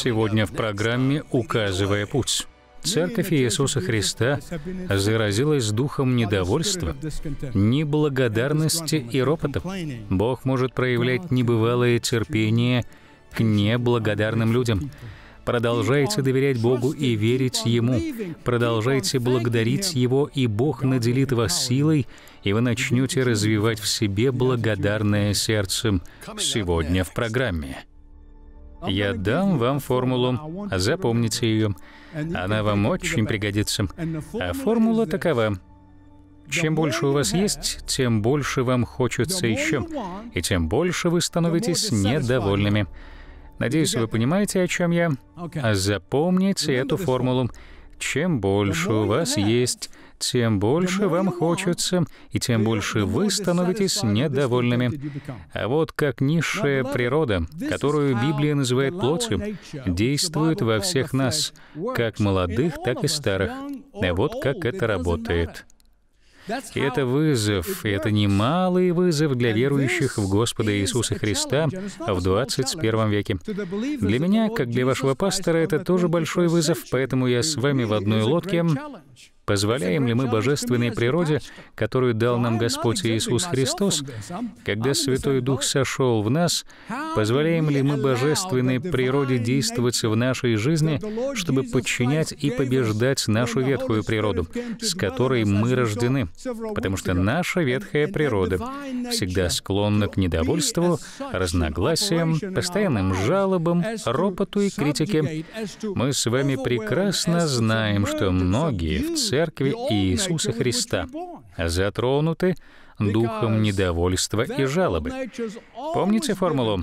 сегодня в программе «Указывая путь». Церковь Иисуса Христа заразилась духом недовольства, неблагодарности и ропота. Бог может проявлять небывалое терпение к неблагодарным людям. Продолжайте доверять Богу и верить Ему. Продолжайте благодарить Его, и Бог наделит вас силой, и вы начнете развивать в себе благодарное сердце сегодня в программе. Я дам вам формулу, а запомните ее. Она вам очень пригодится. А формула такова. Чем больше у вас есть, тем больше вам хочется еще, и тем больше вы становитесь недовольными. Надеюсь, вы понимаете, о чем я. Запомните эту формулу. Чем больше у вас есть, тем больше вам хочется, и тем больше вы становитесь недовольными. А вот как низшая природа, которую Библия называет плотью, действует во всех нас, как молодых, так и старых. А вот как это работает. И это вызов, и это немалый вызов для верующих в Господа Иисуса Христа в 21 веке. Для меня, как для вашего пастора, это тоже большой вызов, поэтому я с вами в одной лодке, Позволяем ли мы божественной природе, которую дал нам Господь Иисус Христос, когда Святой Дух сошел в нас, позволяем ли мы божественной природе действовать в нашей жизни, чтобы подчинять и побеждать нашу ветхую природу, с которой мы рождены? Потому что наша ветхая природа всегда склонна к недовольству, разногласиям, постоянным жалобам, ропоту и критике. Мы с вами прекрасно знаем, что многие в целом Церкви и Иисуса Христа, затронуты духом недовольства и жалобы. Помните формулу?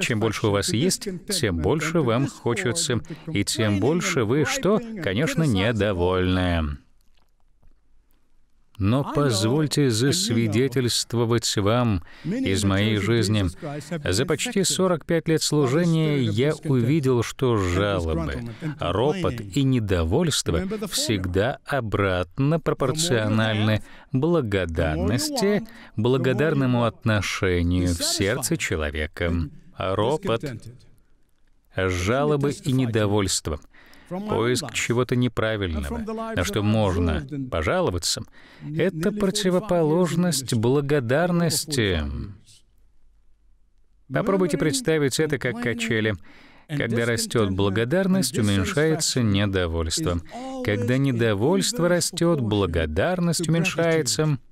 Чем больше у вас есть, тем больше вам хочется, и тем больше вы, что, конечно, недовольны. Но позвольте засвидетельствовать вам из моей жизни. За почти 45 лет служения я увидел, что жалобы, ропот и недовольство всегда обратно пропорциональны благодарности, благодарному отношению в сердце человека. Ропот, жалобы и недовольство — поиск чего-то неправильного, на что можно пожаловаться, это противоположность благодарности. Попробуйте представить это как качели. Когда растет благодарность, уменьшается недовольство. Когда недовольство растет, благодарность уменьшается —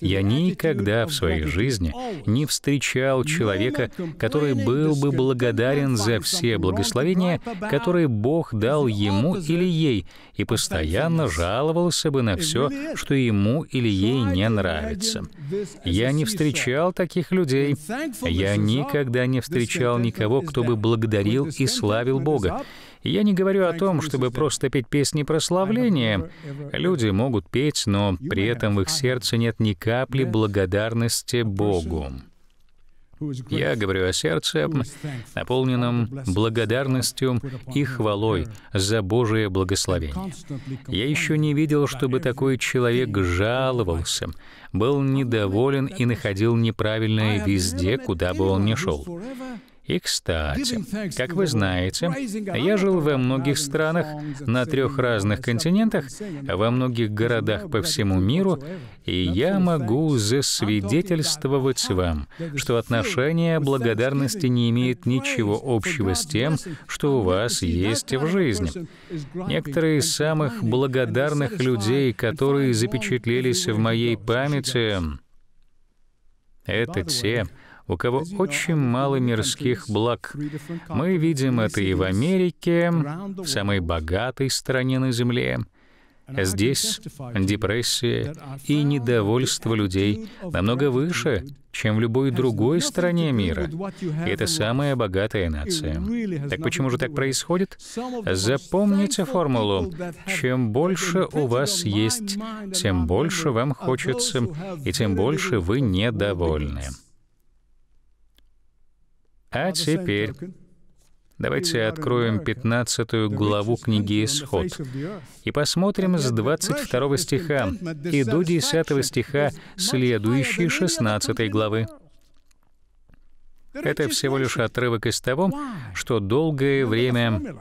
я никогда в своей жизни не встречал человека, который был бы благодарен за все благословения, которые Бог дал ему или ей, и постоянно жаловался бы на все, что ему или ей не нравится. Я не встречал таких людей. Я никогда не встречал никого, кто бы благодарил и славил Бога. Я не говорю о том, чтобы просто петь песни прославления. Люди могут петь, но при этом в их сердце нет ни капли благодарности Богу. Я говорю о сердце, наполненном благодарностью и хвалой за Божие благословение. Я еще не видел, чтобы такой человек жаловался, был недоволен и находил неправильное везде, куда бы он ни шел. И, кстати, как вы знаете, я жил во многих странах, на трех разных континентах, во многих городах по всему миру, и я могу засвидетельствовать вам, что отношение благодарности не имеет ничего общего с тем, что у вас есть в жизни. Некоторые из самых благодарных людей, которые запечатлелись в моей памяти, это те, у кого очень мало мирских благ. Мы видим это и в Америке, в самой богатой стране на Земле. Здесь депрессия и недовольство людей намного выше, чем в любой другой стране мира. И это самая богатая нация. Так почему же так происходит? Запомните формулу. Чем больше у вас есть, тем больше вам хочется, и тем больше вы недовольны. А теперь давайте откроем 15 главу книги «Исход» и посмотрим с 22 стиха и до 10 стиха следующей 16 главы. Это всего лишь отрывок из того, что долгое время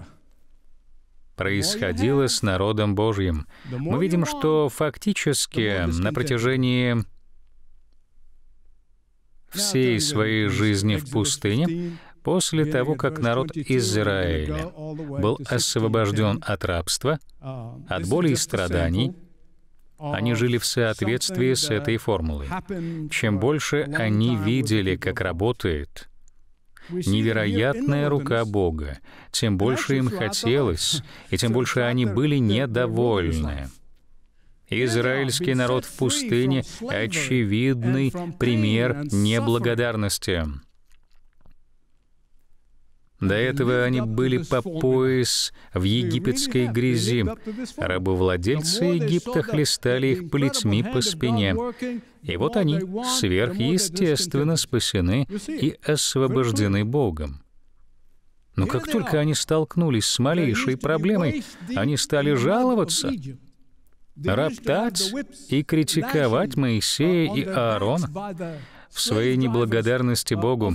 происходило с народом Божьим. Мы видим, что фактически на протяжении всей своей жизни в пустыне, после того, как народ Израиля был освобожден от рабства, от боли и страданий, они жили в соответствии с этой формулой. Чем больше они видели, как работает невероятная рука Бога, тем больше им хотелось, и тем больше они были недовольны. Израильский народ в пустыне — очевидный пример неблагодарности. До этого они были по пояс в египетской грязи. Рабовладельцы Египта хлестали их плетьми по спине. И вот они сверхъестественно спасены и освобождены Богом. Но как только они столкнулись с малейшей проблемой, они стали жаловаться — роптать и критиковать Моисея и Аарона в своей неблагодарности Богу.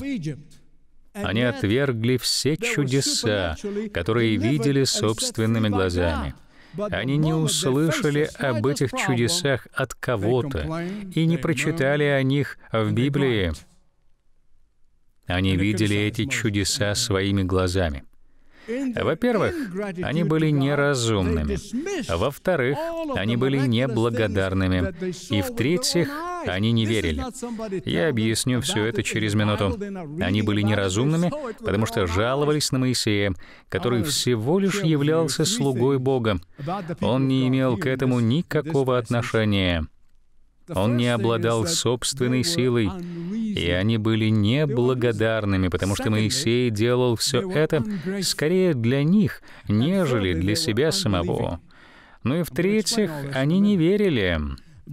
Они отвергли все чудеса, которые видели собственными глазами. Они не услышали об этих чудесах от кого-то и не прочитали о них в Библии. Они видели эти чудеса своими глазами. Во-первых, они были неразумными. Во-вторых, они были неблагодарными. И в-третьих, они не верили. Я объясню все это через минуту. Они были неразумными, потому что жаловались на Моисея, который всего лишь являлся слугой Бога. Он не имел к этому никакого отношения. Он не обладал собственной силой, и они были неблагодарными, потому что Моисей делал все это скорее для них, нежели для себя самого. Ну и в-третьих, они не верили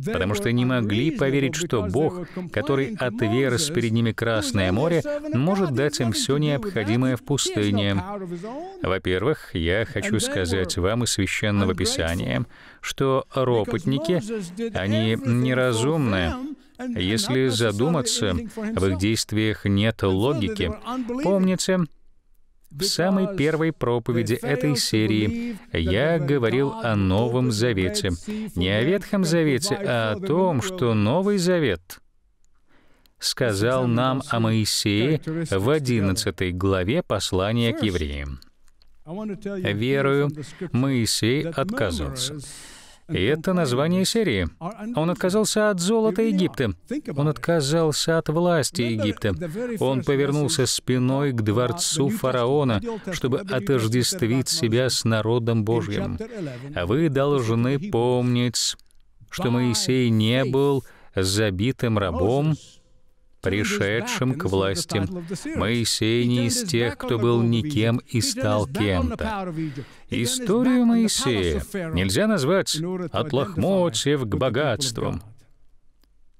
потому что не могли поверить, что Бог, который отверз перед ними Красное море, может дать им все необходимое в пустыне. Во-первых, я хочу сказать вам из Священного Писания, что ропотники, они неразумны, если задуматься, в их действиях нет логики. Помните, в самой первой проповеди этой серии я говорил о Новом Завете. Не о Ветхом Завете, а о том, что Новый Завет сказал нам о Моисее в 11 главе послания к евреям. Верую, Моисей отказался. И это название серии. Он отказался от золота Египта. Он отказался от власти Египта. Он повернулся спиной к дворцу фараона, чтобы отождествить себя с народом Божьим. А вы должны помнить, что Моисей не был забитым рабом, пришедшим к власти. Моисей не из тех, кто был никем и стал кем-то. Историю Моисея нельзя назвать «от лохмотьев к богатствам».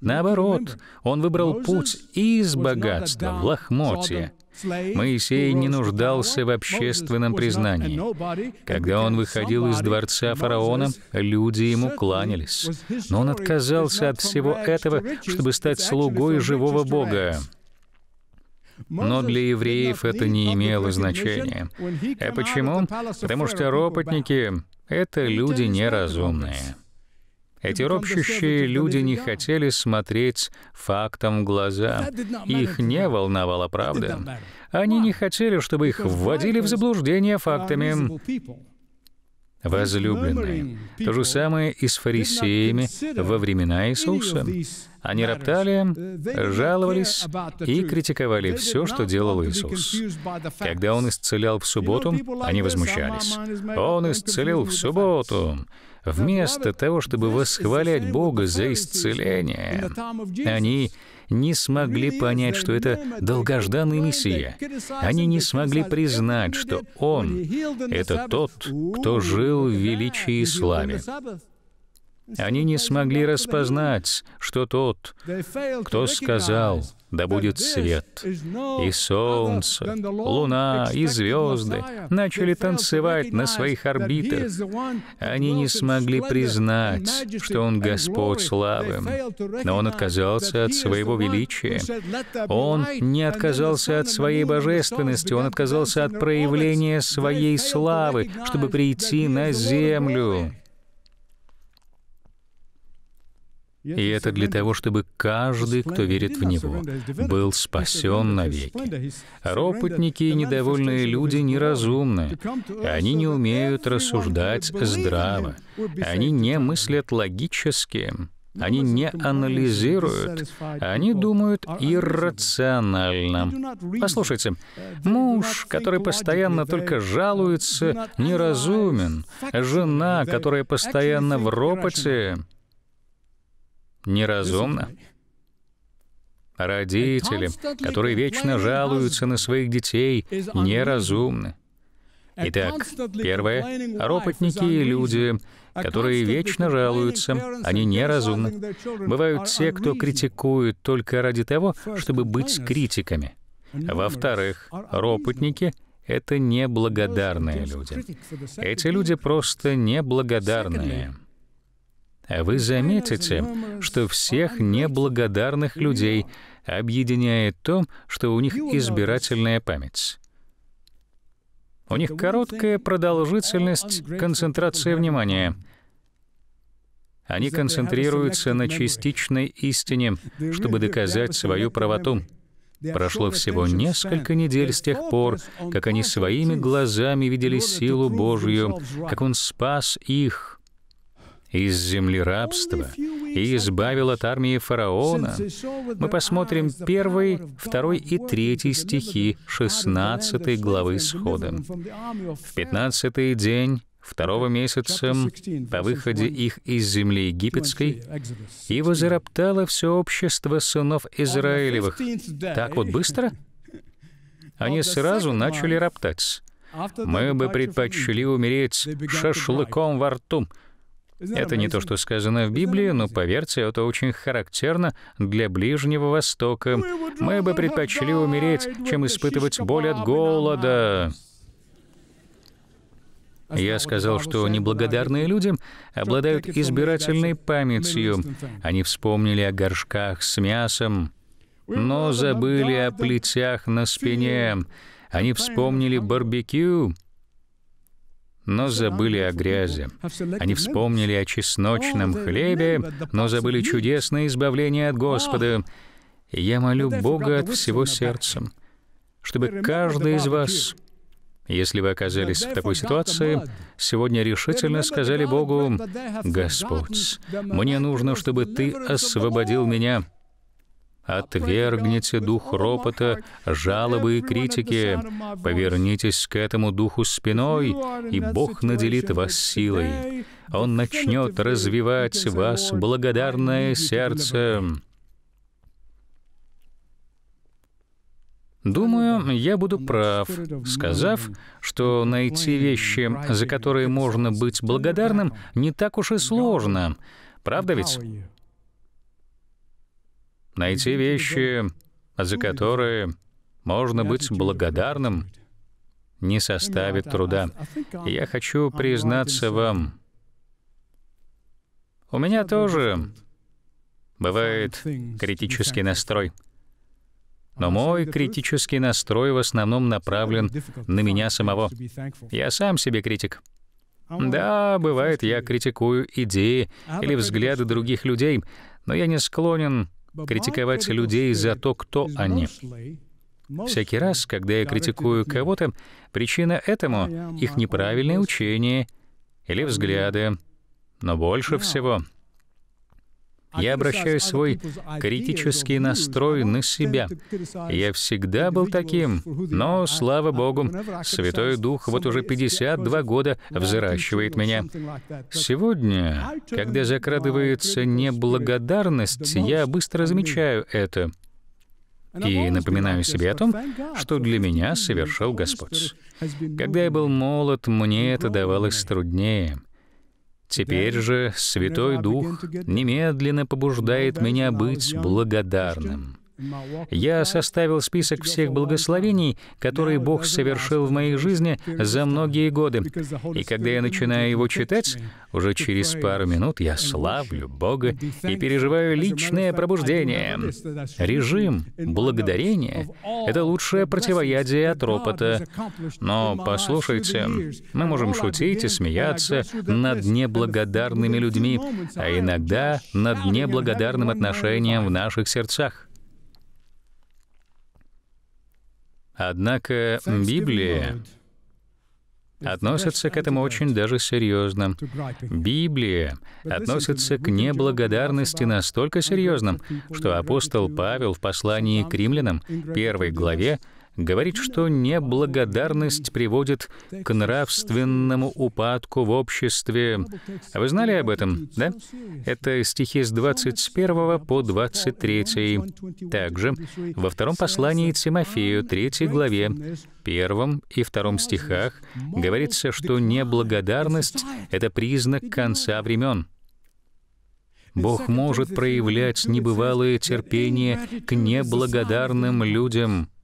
Наоборот, он выбрал путь из богатства в лохмотье. Моисей не нуждался в общественном признании. Когда он выходил из дворца фараона, люди ему кланялись. Но он отказался от всего этого, чтобы стать слугой живого Бога. Но для евреев это не имело значения. А почему? Потому что ропотники — это люди неразумные. Эти ропщущие люди не хотели смотреть фактом в глаза. Их не волновала правда. Они не хотели, чтобы их вводили в заблуждение фактами. Возлюбленные. То же самое и с фарисеями во времена Иисуса. Они роптали, uh, жаловались и критиковали все, что делал Иисус. Когда Он исцелял в субботу, они возмущались. «Он исцелил в субботу!» Вместо того, чтобы восхвалять Бога за исцеление, они не смогли понять, что это долгожданный Мессия. Они не смогли признать, что Он — это Тот, кто жил в величии и славе. Они не смогли распознать, что тот, кто сказал, да будет свет. И солнце, луна и звезды начали танцевать на своих орбитах. Они не смогли признать, что Он Господь славы. Но Он отказался от своего величия. Он не отказался от своей божественности, Он отказался от проявления своей славы, чтобы прийти на землю. И это для того, чтобы каждый, кто верит в Него, был спасен навеки. Ропотники и недовольные люди неразумны. Они не умеют рассуждать здраво. Они не мыслят логически. Они не анализируют, они думают иррационально. Послушайте, муж, который постоянно только жалуется, неразумен. Жена, которая постоянно в ропоте, неразумно. Родители, которые вечно жалуются на своих детей, неразумны. Итак, первое — ропотники и люди, которые вечно жалуются, они неразумны. Бывают те, кто критикует только ради того, чтобы быть критиками. Во-вторых, ропотники — это неблагодарные люди. Эти люди просто неблагодарные вы заметите, что всех неблагодарных людей объединяет то, что у них избирательная память. У них короткая продолжительность концентрации внимания. Они концентрируются на частичной истине, чтобы доказать свою правоту. Прошло всего несколько недель с тех пор, как они своими глазами видели силу Божью, как Он спас их — из земли рабства и избавил от армии фараона. Мы посмотрим первый, второй и третий стихи 16 главы Схода. В пятнадцатый день второго месяца по выходе их из земли египетской, и возроптало все общество сынов Израилевых. Так вот быстро? Они сразу начали роптать. Мы бы предпочли умереть шашлыком во рту, это не то, что сказано в Библии, но, поверьте, это очень характерно для Ближнего Востока. Мы бы предпочли умереть, чем испытывать боль от голода. Я сказал, что неблагодарные люди обладают избирательной памятью. Они вспомнили о горшках с мясом, но забыли о плетях на спине. Они вспомнили барбекю, но забыли о грязи. Они вспомнили о чесночном хлебе, но забыли чудесное избавление от Господа. И я молю Бога от всего сердца, чтобы каждый из вас, если вы оказались в такой ситуации, сегодня решительно сказали Богу, «Господь, мне нужно, чтобы Ты освободил меня Отвергните дух ропота, жалобы и критики. Повернитесь к этому духу спиной, и Бог наделит вас силой. Он начнет развивать вас благодарное сердце. Думаю, я буду прав, сказав, что найти вещи, за которые можно быть благодарным, не так уж и сложно. Правда ведь? найти вещи, за которые можно быть благодарным, не составит труда. Я хочу признаться uh, вам, у меня тоже бывает критический настрой. Но мой критический настрой в основном направлен на меня самого. Я сам себе критик. Да, бывает, я критикую идеи или взгляды других людей, но я не склонен критиковать людей за то, кто они. Всякий раз, когда я критикую кого-то, причина этому — их неправильное учение или взгляды. Но больше всего я обращаю свой критический настрой на себя. Я всегда был таким, но, а слава Богу, Святой Дух вот уже 52 года взращивает меня. Сегодня, когда закрадывается неблагодарность, я быстро замечаю это и напоминаю себе о том, что для меня совершил Господь. Когда я был молод, мне это давалось труднее — Теперь же Святой Дух немедленно побуждает меня быть благодарным. Я составил список всех благословений, которые Бог совершил в моей жизни за многие годы. И когда я начинаю его читать, уже через пару минут я славлю Бога и переживаю личное пробуждение. Режим благодарения — это лучшее противоядие от ропота. Но послушайте, мы можем шутить и смеяться над неблагодарными людьми, а иногда над неблагодарным отношением в наших сердцах. Однако Библия относится к этому очень даже серьезно. Библия относится к неблагодарности настолько серьезным, что апостол Павел в послании к римлянам, первой главе, говорит, что неблагодарность приводит к нравственному упадку в обществе. А вы знали об этом, да? Это стихи с 21 по 23. Также во втором послании Тимофею, 3 главе, первом и втором стихах говорится, что неблагодарность — это признак конца времен. Бог может проявлять небывалое терпение к неблагодарным людям —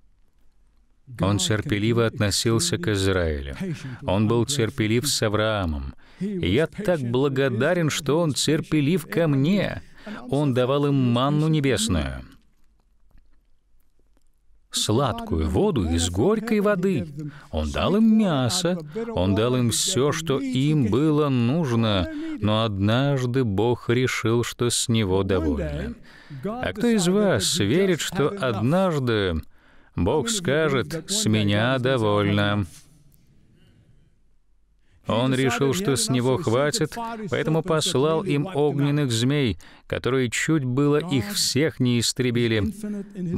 он терпеливо относился к Израилю. Он был терпелив с Авраамом. я так благодарен, что он терпелив ко мне. Он давал им манну небесную сладкую воду из горькой воды. Он дал им мясо, он дал им все, что им было нужно, но однажды Бог решил, что с него довольны. А кто из вас верит, что однажды Бог скажет, с меня довольно. Он решил, что с него хватит, поэтому послал им огненных змей, которые чуть было их всех не истребили.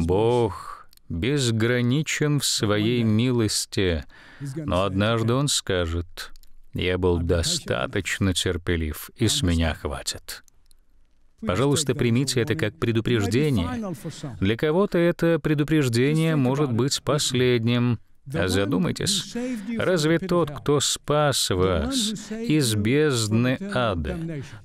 Бог безграничен в своей милости, но однажды он скажет, «Я был достаточно терпелив, и с меня хватит». Пожалуйста, примите это как предупреждение. Для кого-то это предупреждение может быть последним. А задумайтесь, разве тот, кто спас вас из бездны ада,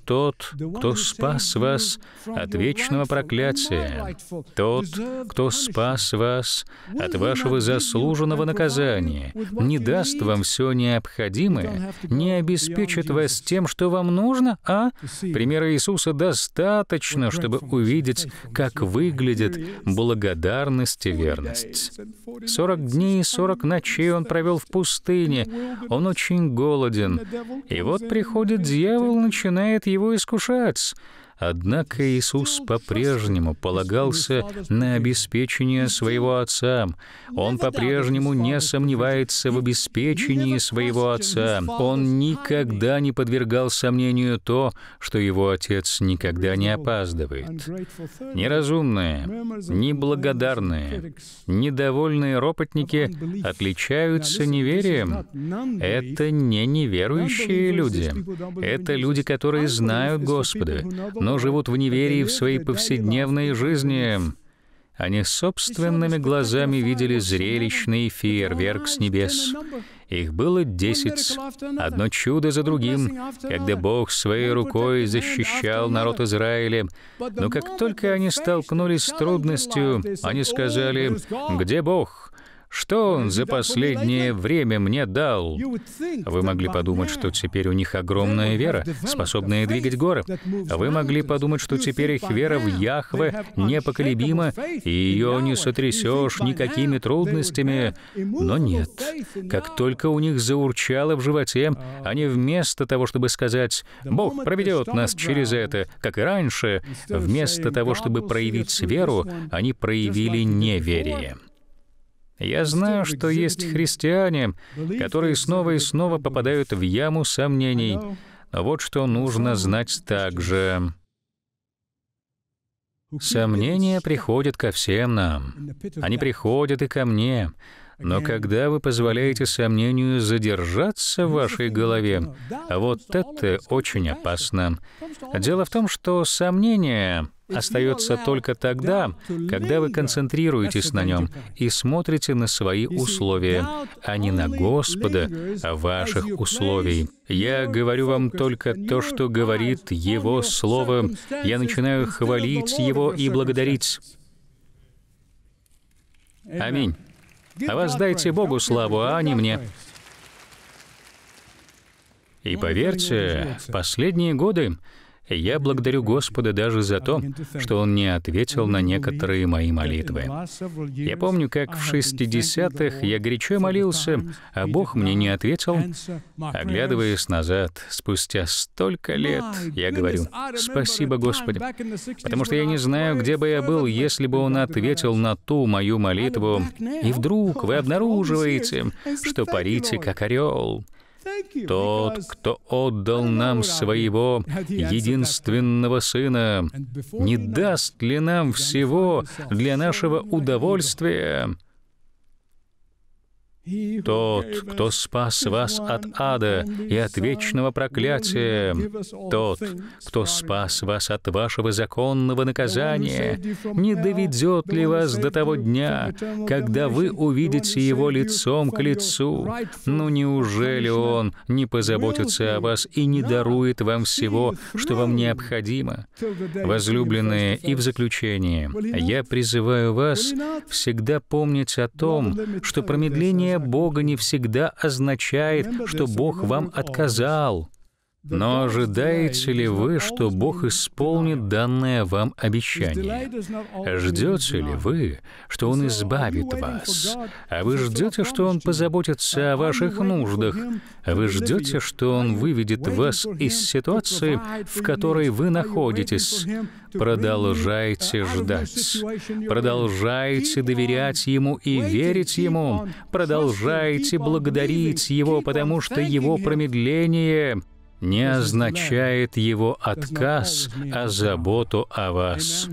тот, кто спас вас от вечного проклятия, тот, кто спас вас от вашего заслуженного наказания, не даст вам все необходимое, не обеспечит вас тем, что вам нужно, а примера Иисуса достаточно, чтобы увидеть, как выглядит благодарность и верность. 40 дней и 40 40 ночей он провел в пустыне, он очень голоден. И вот приходит дьявол, начинает его искушать. Однако Иисус по-прежнему полагался на обеспечение своего Отца. Он по-прежнему не сомневается в обеспечении своего Отца. Он никогда не подвергал сомнению то, что его Отец никогда не опаздывает. Неразумные, неблагодарные, недовольные ропотники отличаются неверием. Это не неверующие люди. Это люди, которые знают Господа, но но живут в неверии в своей повседневной жизни. Они собственными глазами видели зрелищный фейерверк с небес. Их было десять, одно чудо за другим, когда Бог своей рукой защищал народ Израиля. Но как только они столкнулись с трудностью, они сказали «Где Бог?» Что он за последнее время мне дал? Вы могли подумать, что теперь у них огромная вера, способная двигать горы. Вы могли подумать, что теперь их вера в Яхве непоколебима, и ее не сотрясешь никакими трудностями. Но нет. Как только у них заурчало в животе, они вместо того, чтобы сказать «Бог проведет нас через это», как и раньше, вместо того, чтобы проявить веру, они проявили неверие. Я знаю, что есть христиане, которые снова и снова попадают в яму сомнений. Но вот что нужно знать также. Сомнения приходят ко всем нам. Они приходят и ко мне. Но когда вы позволяете сомнению задержаться в вашей голове, вот это очень опасно. Дело в том, что сомнения остается только тогда, когда вы концентрируетесь на нем и смотрите на свои условия, а не на Господа а ваших условий. Я говорю вам только то, что говорит Его Слово. Я начинаю хвалить Его и благодарить. Аминь. А воздайте Богу славу, а не мне. И поверьте, в последние годы я благодарю Господа даже за то, что Он не ответил на некоторые мои молитвы. Я помню, как в 60-х я горячо молился, а Бог мне не ответил. Оглядываясь назад, спустя столько лет, я говорю, «Спасибо, Господи!» Потому что я не знаю, где бы я был, если бы Он ответил на ту мою молитву. И вдруг вы обнаруживаете, что парите как орел — тот, кто отдал нам своего единственного Сына, не даст ли нам всего для нашего удовольствия? Тот, кто спас вас от ада и от вечного проклятия, тот, кто спас вас от вашего законного наказания, не доведет ли вас до того дня, когда вы увидите его лицом к лицу? Ну неужели он не позаботится о вас и не дарует вам всего, что вам необходимо? Возлюбленные, и в заключение, я призываю вас всегда помнить о том, что промедление Бога не всегда означает, что Бог вам отказал. Но ожидаете ли вы, что Бог исполнит данное вам обещание? Ждете ли вы, что Он избавит вас? А вы ждете, что Он позаботится о ваших нуждах? А вы ждете, что Он выведет вас из ситуации, в которой вы находитесь? Продолжайте ждать. Продолжайте доверять Ему и верить Ему. Продолжайте благодарить Его, потому что Его промедление — не означает его отказ, а заботу о вас.